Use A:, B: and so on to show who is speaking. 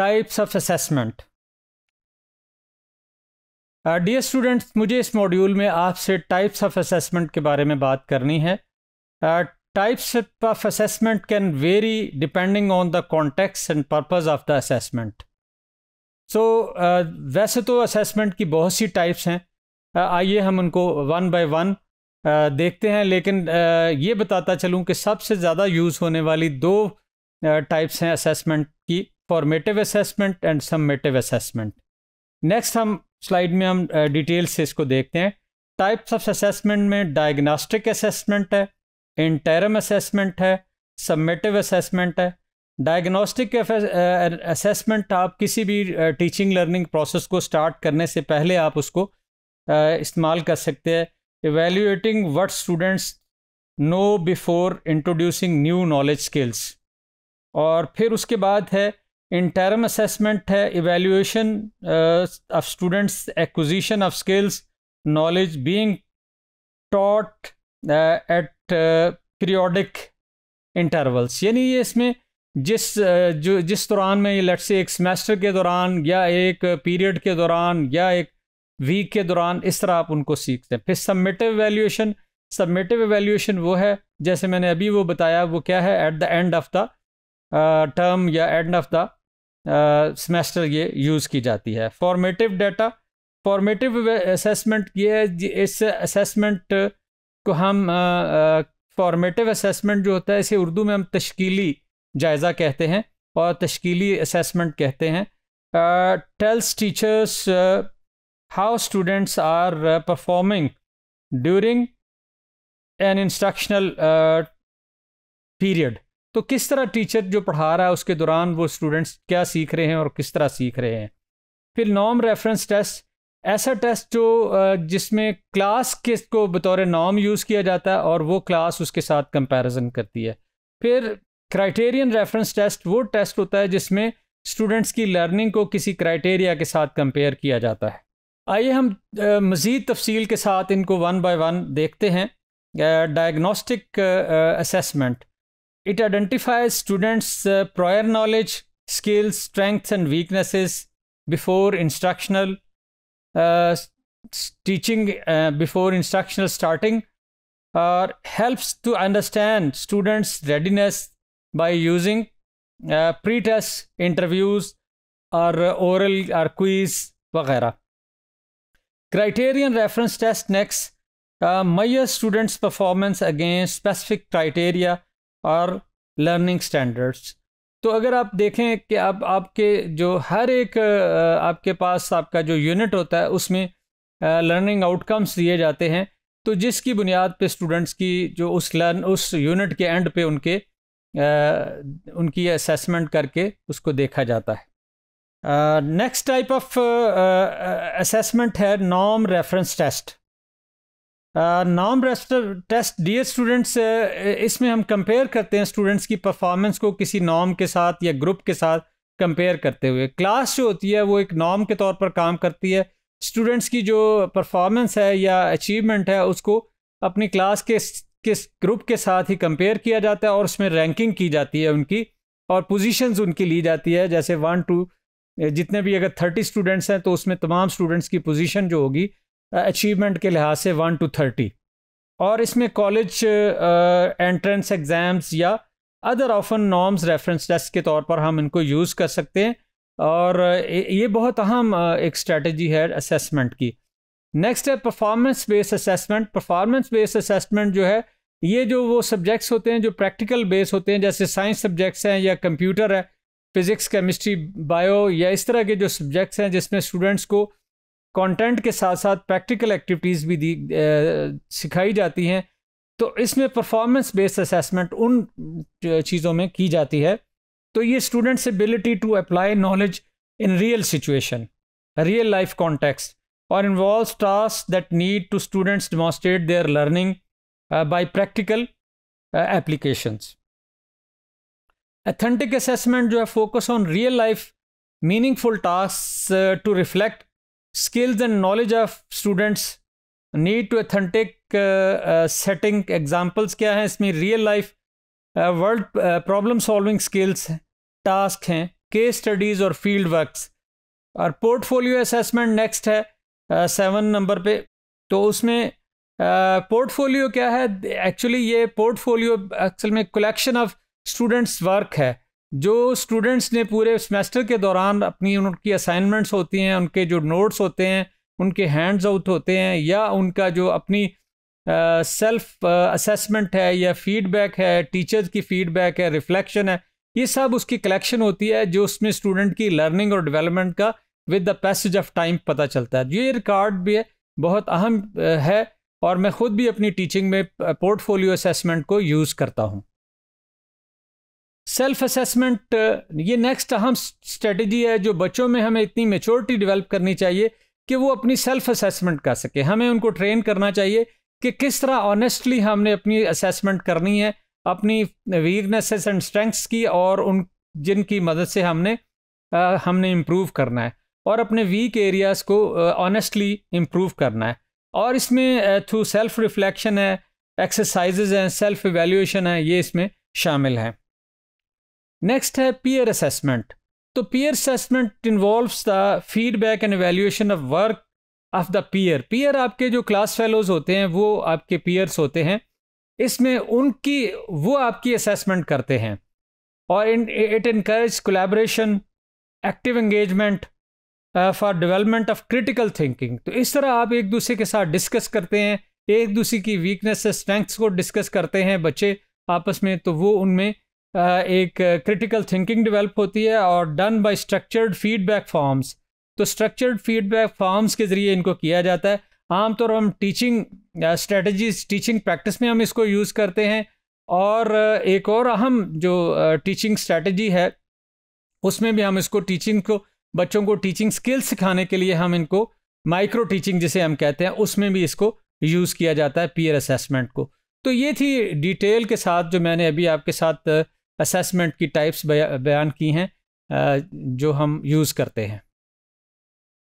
A: Types of assessment dear students मुझे इस module में आपसे टाइप्स ऑफ असेसमेंट के बारे में बात करनी है types of assessment can vary depending on the context and purpose of the assessment so वैसे तो असेसमेंट की बहुत सी टाइप्स हैं uh, आइए हम उनको वन बाय वन देखते हैं लेकिन uh, ये बताता चलूँ कि सबसे ज़्यादा यूज़ होने वाली दो टाइप्स uh, हैं असेसमेंट की formative assessment and summative assessment next हम स्लाइड में हम डिटेल uh, से इसको देखते हैं टाइप्स ऑफ असेसमेंट में डायग्नास्टिक असेसमेंट है इंटरम असेसमेंट है सबमेटिव असेसमेंट है डायग्नोस्टिक असेसमेंट uh, आप किसी भी टीचिंग लर्निंग प्रोसेस को स्टार्ट करने से पहले आप उसको uh, इस्तेमाल कर सकते हैं evaluating what students know before introducing new knowledge skills और फिर उसके बाद है इंटरम असेसमेंट है evaluation of students acquisition of skills knowledge being taught at uh, intervals uh, uh, यानी ये इसमें जिस uh, जो जिस दौरान में लट से एक सेमेस्टर के दौरान या एक पीरियड के दौरान या एक वीक के दौरान इस तरह आप उनको सीखते हैं फिर सबमिटिव वैल्यूएशन सबमिटिव वैल्यूएशन वो है जैसे मैंने अभी वो बताया वो क्या है at the end of the term या एंड ऑफ द सेमेस्टर ये यूज़ की जाती है फॉर्मेटिव डाटा फॉर्मेटिव असेसमेंट ये इस असेसमेंट को हम फॉर्मेटिव असेसमेंट जो होता है इसे उर्दू में हम तश्कीली जायज़ा कहते हैं और तश्कीली असेसमेंट कहते हैं tells teachers how students are performing during an instructional period तो किस तरह टीचर जो पढ़ा रहा है उसके दौरान वो स्टूडेंट्स क्या सीख रहे हैं और किस तरह सीख रहे हैं फिर नॉम रेफरेंस टेस्ट ऐसा टेस्ट जो जिसमें क्लास के को बतौर नॉम यूज़ किया जाता है और वो क्लास उसके साथ कंपैरिजन करती है फिर क्राइटेरियन रेफरेंस टेस्ट वो टेस्ट होता है जिसमें स्टूडेंट्स की लर्निंग को किसी क्राइटेरिया के साथ कंपेयर किया जाता है आइए हम मज़ीद तफसील के साथ इनको वन बाय वन देखते हैं diagnostic assessment It identifies students' uh, prior knowledge, skills, strengths, and weaknesses before instructional uh, teaching, uh, before instructional starting, or helps to understand students' readiness by using uh, pre-test interviews or uh, oral or quiz, etc. Criterion reference test next uh, measures students' performance against specific criteria और learning standards तो अगर आप देखें कि आप आपके जो हर एक आपके पास आपका जो यूनिट होता है उसमें लर्निंग आउटकम्स दिए जाते हैं तो जिसकी बुनियाद पे स्टूडेंट्स की जो उस लर्न उस यूनिट के एंड पे उनके आ, उनकी असेसमेंट करके उसको देखा जाता है नेक्स्ट टाइप ऑफ असेसमेंट है नॉम रेफरेंस टेस्ट नॉम रेस्ट टेस्ट डियर स्टूडेंट्स इसमें हम कंपेयर करते हैं स्टूडेंट्स की परफॉर्मेंस को किसी नॉम के साथ या ग्रुप के साथ कंपेयर करते हुए क्लास जो होती है वो एक नॉम के तौर पर काम करती है स्टूडेंट्स की जो परफॉर्मेंस है या अचीवमेंट है उसको अपनी क्लास के किस ग्रुप के साथ ही कंपेयर किया जाता है और उसमें रैंकिंग की जाती है उनकी और पोजीशंस उनकी ली जाती है जैसे वन टू जितने भी अगर थर्टी स्टूडेंट्स हैं तो उसमें तमाम स्टूडेंट्स की पोजीशन जो होगी अचीवमेंट के लिहाज से वन टू थर्टी और इसमें कॉलेज एंट्रेंस एग्ज़ाम्स या other often norms reference test के तौर पर हम इनको यूज़ कर सकते हैं और ये बहुत अहम एक स्ट्रेटजी है असेसमेंट की नेक्स्ट है performance based assessment performance based assessment जो है ये जो वो सब्जेक्ट्स होते हैं जो प्रैक्टिकल बेस होते हैं जैसे साइंस सब्जेक्ट्स हैं या कंप्यूटर है फिज़िक्स केमिस्ट्री बायो या इस तरह के जो सब्जेक्ट्स हैं जिसमें स्टूडेंट्स को कंटेंट के साथ साथ प्रैक्टिकल एक्टिविटीज़ भी दी सिखाई जाती हैं तो इसमें परफॉर्मेंस बेस्ड असेसमेंट उन चीज़ों में की जाती है तो ये students ability to apply knowledge in real situation real life context और involve task that need to students demonstrate their learning by practical applications authentic assessment जो है focus on real life meaningful task to reflect skills and knowledge of students need to authentic uh, uh, setting examples क्या हैं इसमें real life world problem solving skills task हैं case studies और field works और portfolio assessment next है seven uh, number पे तो उसमें पोर्टफोलियो uh, क्या है एक्चुअली ये पोर्टफोलियो एक्चुअल में कलेक्शन ऑफ स्टूडेंट्स वर्क है जो स्टूडेंट्स ने पूरे सेमेस्टर के दौरान अपनी उनकी असाइनमेंट्स होती हैं उनके जो नोट्स होते हैं उनके हैंड्स आउट होते हैं या उनका जो अपनी सेल्फ असेसमेंट है या फीडबैक है टीचर्स की फीडबैक है रिफ्लेक्शन है ये सब उसकी कलेक्शन होती है जो उसमें स्टूडेंट की लर्निंग और डेवलपमेंट का with the passage of time पता चलता है ये रिकॉर्ड भी है, बहुत अहम है और मैं ख़ुद भी अपनी टीचिंग में पोर्टफोलियो असेसमेंट को यूज़ करता हूँ सेल्फ असेसमेंट uh, ये नेक्स्ट अहम स्ट्रेटजी है जो बच्चों में हमें इतनी मेचोरिटी डेवलप करनी चाहिए कि वो अपनी सेल्फ असेसमेंट कर सके हमें उनको ट्रेन करना चाहिए कि किस तरह ऑनेस्टली हमने अपनी असेसमेंट करनी है अपनी वीकनेसेस एंड स्ट्रेंथ्स की और उन जिनकी मदद से हमने आ, हमने इम्प्रूव करना है और अपने वीक एरियाज़ को ऑनेस्टली इम्प्रूव करना है और इसमें थ्रू सेल्फ रिफ्लेक्शन है एक्सरसाइजेज हैं सेल्फ एवेल्यूशन है ये इसमें शामिल हैं नेक्स्ट है पीयर असेसमेंट तो peer assessment involves the feedback and evaluation of work of the peer peer आपके जो क्लास फेलोज होते हैं वो आपके पीयर्स होते हैं इसमें उनकी वो आपकी असेसमेंट करते हैं और in it increase collaboration active engagement for development of critical thinking तो इस तरह आप एक दूसरे के साथ डिस्कस करते हैं एक दूसरे की वीकनेस स्ट्रेंथ्स को डिस्कस करते हैं बच्चे आपस में तो वो उनमें एक क्रिटिकल थिंकिंग डेवलप होती है और done by structured feedback forms तो स्ट्रक्चर्ड फीडबैक फॉर्म्स के ज़रिए इनको किया जाता है आमतौर तो हम टीचिंग स्ट्रेटजीज टीचिंग प्रैक्टिस में हम इसको यूज़ करते हैं और एक और अहम जो टीचिंग स्ट्रेटजी है उसमें भी हम इसको टीचिंग को बच्चों को टीचिंग स्किल्स सिखाने के लिए हम इनको माइक्रो टीचिंग जिसे हम कहते हैं उसमें भी इसको यूज़ किया जाता है पीयर असेसमेंट को तो ये थी डिटेल के साथ जो मैंने अभी आपके साथ असेसमेंट की टाइप्स बयान की हैं जो हम यूज़ करते हैं